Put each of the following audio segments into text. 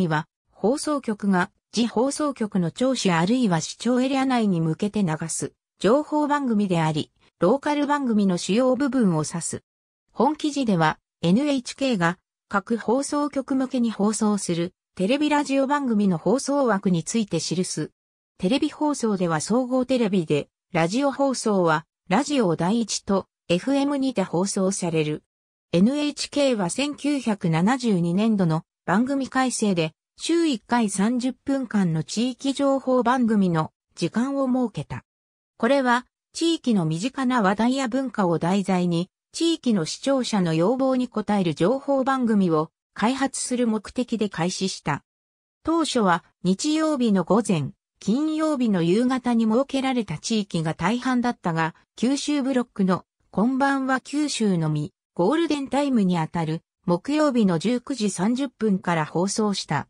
には、放送局が自放送局の聴取あるいは視聴エリア内に向けて流す情報番組であり、ローカル番組の主要部分を指す。本記事では NHK が各放送局向けに放送するテレビラジオ番組の放送枠について記す。テレビ放送では総合テレビで、ラジオ放送はラジオ第一と FM にて放送される。NHK は1972年度の番組改正で週1回30分間の地域情報番組の時間を設けた。これは地域の身近な話題や文化を題材に地域の視聴者の要望に応える情報番組を開発する目的で開始した。当初は日曜日の午前、金曜日の夕方に設けられた地域が大半だったが、九州ブロックのこんばんは九州のみ、ゴールデンタイムにあたる木曜日の19時30分から放送した。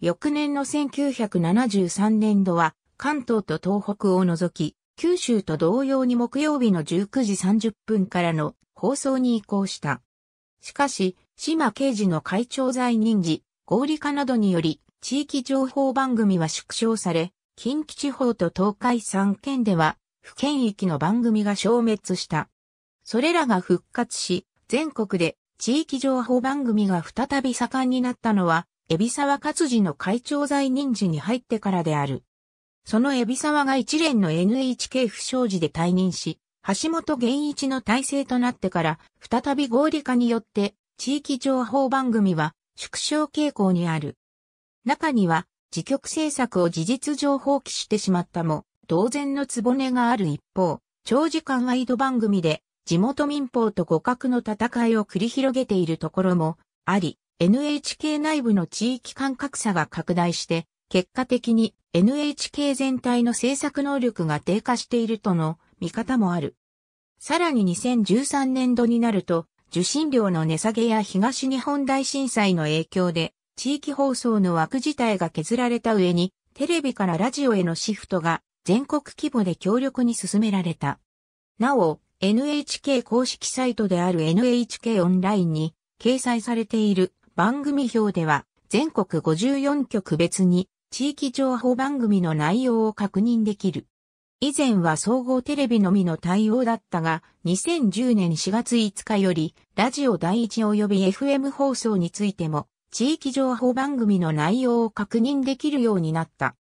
翌年の1973年度は、関東と東北を除き、九州と同様に木曜日の19時30分からの放送に移行した。しかし、島刑事の会長在任時、合理化などにより、地域情報番組は縮小され、近畿地方と東海3県では、府県域の番組が消滅した。それらが復活し、全国で地域情報番組が再び盛んになったのは、エビサワ活字の会長在任時に入ってからである。そのエビサワが一連の NHK 不祥事で退任し、橋本源一の体制となってから、再び合理化によって、地域情報番組は縮小傾向にある。中には、自局政策を事実上放棄してしまったも、同然のつぼねがある一方、長時間アイド番組で地元民放と互角の戦いを繰り広げているところもあり、NHK 内部の地域間格差が拡大して、結果的に NHK 全体の制作能力が低下しているとの見方もある。さらに2013年度になると、受信料の値下げや東日本大震災の影響で、地域放送の枠自体が削られた上に、テレビからラジオへのシフトが全国規模で強力に進められた。なお、NHK 公式サイトである NHK オンラインに掲載されている番組表では全国54局別に地域情報番組の内容を確認できる。以前は総合テレビのみの対応だったが、2010年4月5日より、ラジオ第一及び FM 放送についても、地域情報番組の内容を確認できるようになった。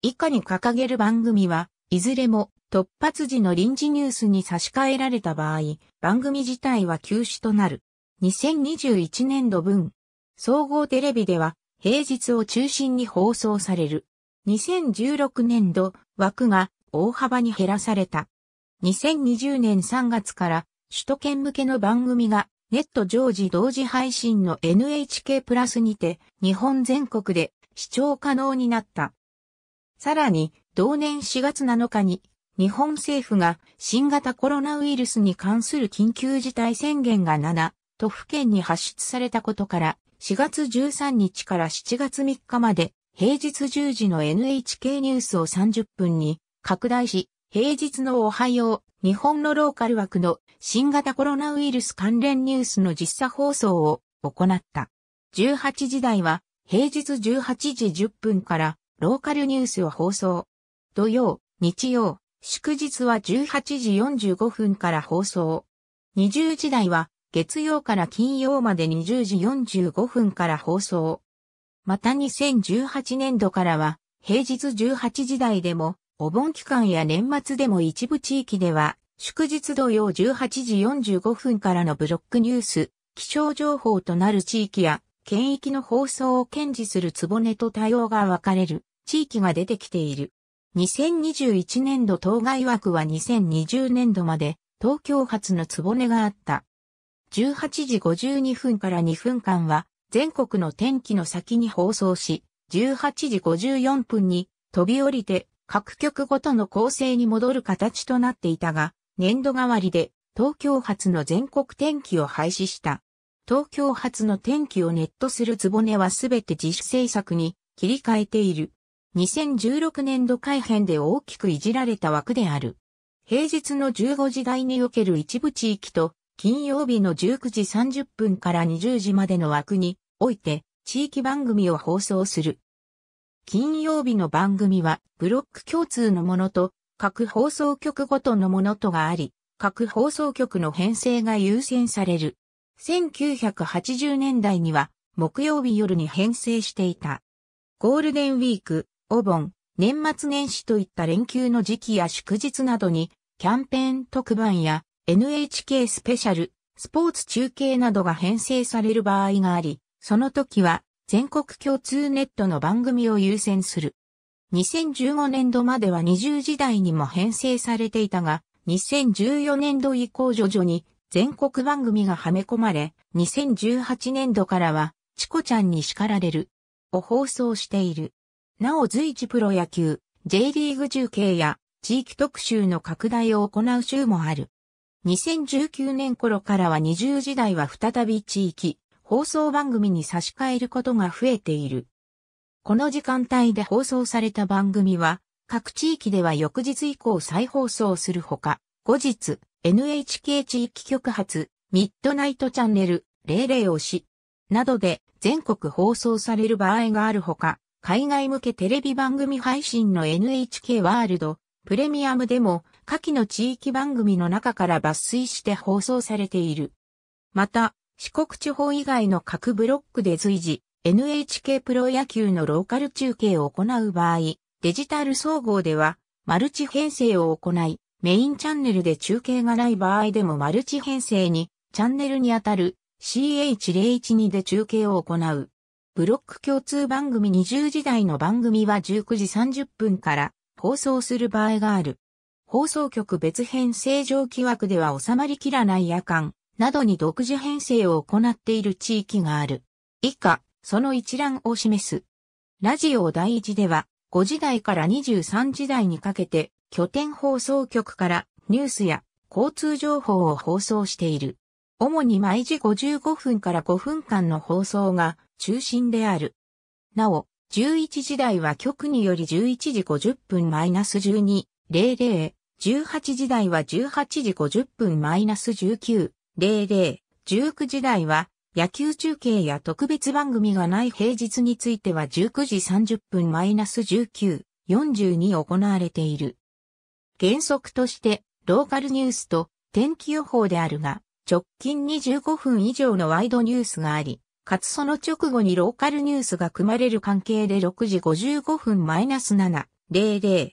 以下に掲げる番組は、いずれも突発時の臨時ニュースに差し替えられた場合、番組自体は休止となる。2021年度分。総合テレビでは平日を中心に放送される。2016年度枠が大幅に減らされた。2020年3月から首都圏向けの番組がネット常時同時配信の NHK プラスにて日本全国で視聴可能になった。さらに同年4月7日に日本政府が新型コロナウイルスに関する緊急事態宣言が7都府県に発出されたことから4月13日から7月3日まで平日10時の NHK ニュースを30分に拡大し平日のおはよう日本のローカル枠の新型コロナウイルス関連ニュースの実写放送を行った。18時台は平日18時10分からローカルニュースを放送。土曜、日曜、祝日は18時45分から放送。20時台は月曜から金曜まで20時45分から放送。また2018年度からは平日18時台でもお盆期間や年末でも一部地域では祝日土曜18時45分からのブロックニュース、気象情報となる地域や県域の放送を堅持するつぼねと対応が分かれる地域が出てきている。2021年度当該枠は2020年度まで東京発のつぼねがあった。18時52分から2分間は全国の天気の先に放送し、18時54分に飛び降りて各局ごとの構成に戻る形となっていたが、年度代わりで東京発の全国天気を廃止した。東京発の天気をネットするつぼねはすべて自主制作に切り替えている。2016年度改編で大きくいじられた枠である。平日の15時台における一部地域と、金曜日の19時30分から20時までの枠において、地域番組を放送する。金曜日の番組は、ブロック共通のものと、各放送局ごとのものとがあり、各放送局の編成が優先される。1980年代には、木曜日夜に編成していた。ゴールデンウィーク、お盆、年末年始といった連休の時期や祝日などに、キャンペーン特番や NHK スペシャル、スポーツ中継などが編成される場合があり、その時は全国共通ネットの番組を優先する。2015年度までは20時代にも編成されていたが、2014年度以降徐々に全国番組がはめ込まれ、2018年度からは、チコちゃんに叱られる。を放送している。なお随時プロ野球、J リーグ中継や地域特集の拡大を行う週もある。2019年頃からは20時代は再び地域、放送番組に差し替えることが増えている。この時間帯で放送された番組は、各地域では翌日以降再放送するほか、後日、NHK 地域局発、ミッドナイトチャンネル、00をし、などで全国放送される場合があるほか、海外向けテレビ番組配信の NHK ワールドプレミアムでも下記の地域番組の中から抜粋して放送されている。また、四国地方以外の各ブロックで随時 NHK プロ野球のローカル中継を行う場合、デジタル総合ではマルチ編成を行い、メインチャンネルで中継がない場合でもマルチ編成にチャンネルにあたる CH012 で中継を行う。ブロック共通番組20時台の番組は19時30分から放送する場合がある。放送局別編成上記枠では収まりきらない夜間などに独自編成を行っている地域がある。以下、その一覧を示す。ラジオ第一では5時台から23時台にかけて拠点放送局からニュースや交通情報を放送している。主に毎時55分から5分間の放送が中心である。なお、11時台は局により11時50分マイナス12、00、18時台は18時50分マイナス19、00、19時台は野球中継や特別番組がない平日については19時30分マイナス19、4に行われている。原則としてローカルニュースと天気予報であるが、直近25分以上のワイドニュースがあり、かつその直後にローカルニュースが組まれる関係で6時55分マイナス7、00、11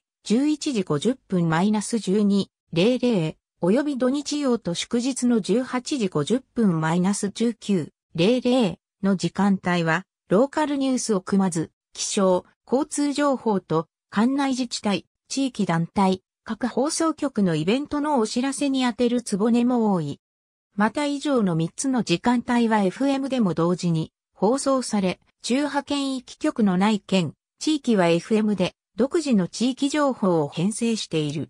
時50分マイナス12、00、及び土日曜と祝日の18時50分マイナス19、00の時間帯は、ローカルニュースを組まず、気象、交通情報と、管内自治体、地域団体、各放送局のイベントのお知らせに充てるつぼねも多い。また以上の3つの時間帯は FM でも同時に放送され、中波圏域局のない県、地域は FM で独自の地域情報を編成している。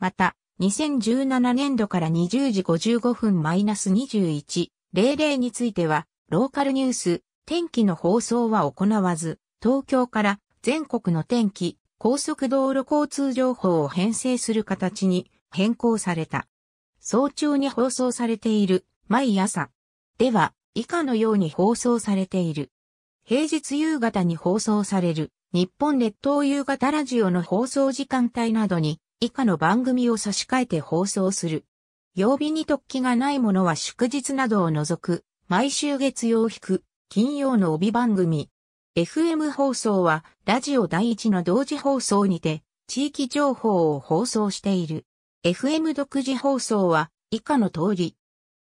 また、2017年度から20時55分 -21.00 については、ローカルニュース、天気の放送は行わず、東京から全国の天気、高速道路交通情報を編成する形に変更された。早朝に放送されている、毎朝。では、以下のように放送されている。平日夕方に放送される、日本列島夕方ラジオの放送時間帯などに、以下の番組を差し替えて放送する。曜日に突起がないものは祝日などを除く、毎週月曜引く、金曜の帯番組。FM 放送は、ラジオ第一の同時放送にて、地域情報を放送している。FM 独自放送は以下の通り。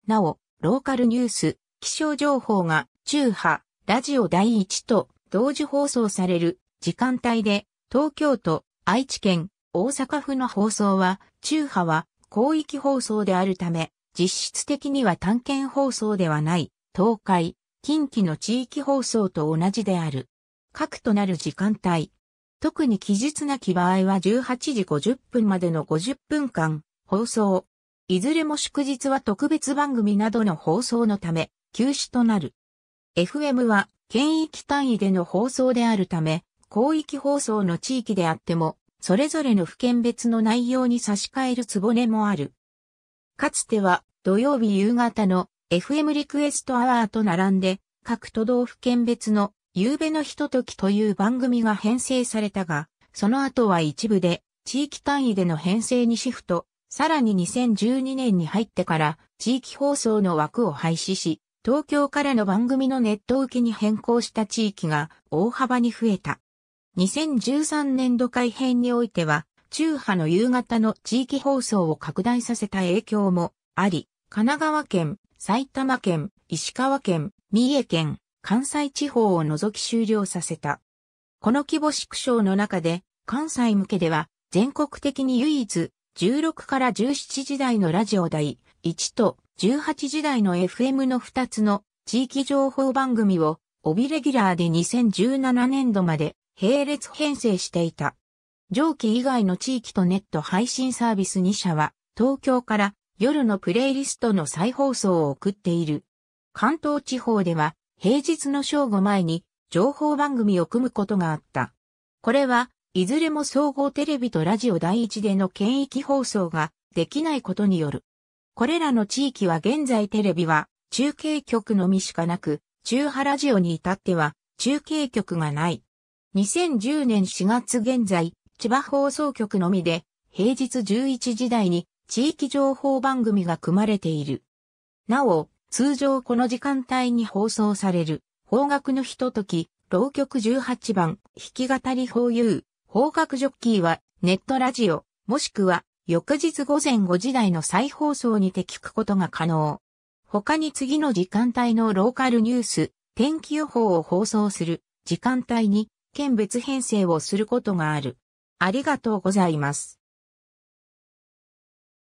なお、ローカルニュース、気象情報が中波、ラジオ第1と同時放送される時間帯で、東京都、愛知県、大阪府の放送は、中波は広域放送であるため、実質的には単県放送ではない、東海、近畿の地域放送と同じである。核となる時間帯、特に期日なき場合は18時50分までの50分間放送。いずれも祝日は特別番組などの放送のため休止となる。FM は県域単位での放送であるため、広域放送の地域であっても、それぞれの府県別の内容に差し替えるつぼねもある。かつては土曜日夕方の FM リクエストアワーと並んで、各都道府県別の夕べのひとときという番組が編成されたが、その後は一部で地域単位での編成にシフト、さらに2012年に入ってから地域放送の枠を廃止し、東京からの番組のネット受けに変更した地域が大幅に増えた。2013年度改編においては、中波の夕方の地域放送を拡大させた影響もあり、神奈川県、埼玉県、石川県、三重県、関西地方を除き終了させた。この規模縮小の中で、関西向けでは、全国的に唯一、16から17時台のラジオ台、1と18時台の FM の2つの地域情報番組を、帯レギュラーで2017年度まで、並列編成していた。上記以外の地域とネット配信サービス2社は、東京から夜のプレイリストの再放送を送っている。関東地方では、平日の正午前に情報番組を組むことがあった。これはいずれも総合テレビとラジオ第一での県域放送ができないことによる。これらの地域は現在テレビは中継局のみしかなく、中波ラジオに至っては中継局がない。2010年4月現在、千葉放送局のみで平日11時台に地域情報番組が組まれている。なお、通常この時間帯に放送される、方角のひととき、浪曲18番、弾き語り法遊、方角ジョッキーは、ネットラジオ、もしくは、翌日午前5時台の再放送にて聞くことが可能。他に次の時間帯のローカルニュース、天気予報を放送する時間帯に、県別編成をすることがある。ありがとうございます。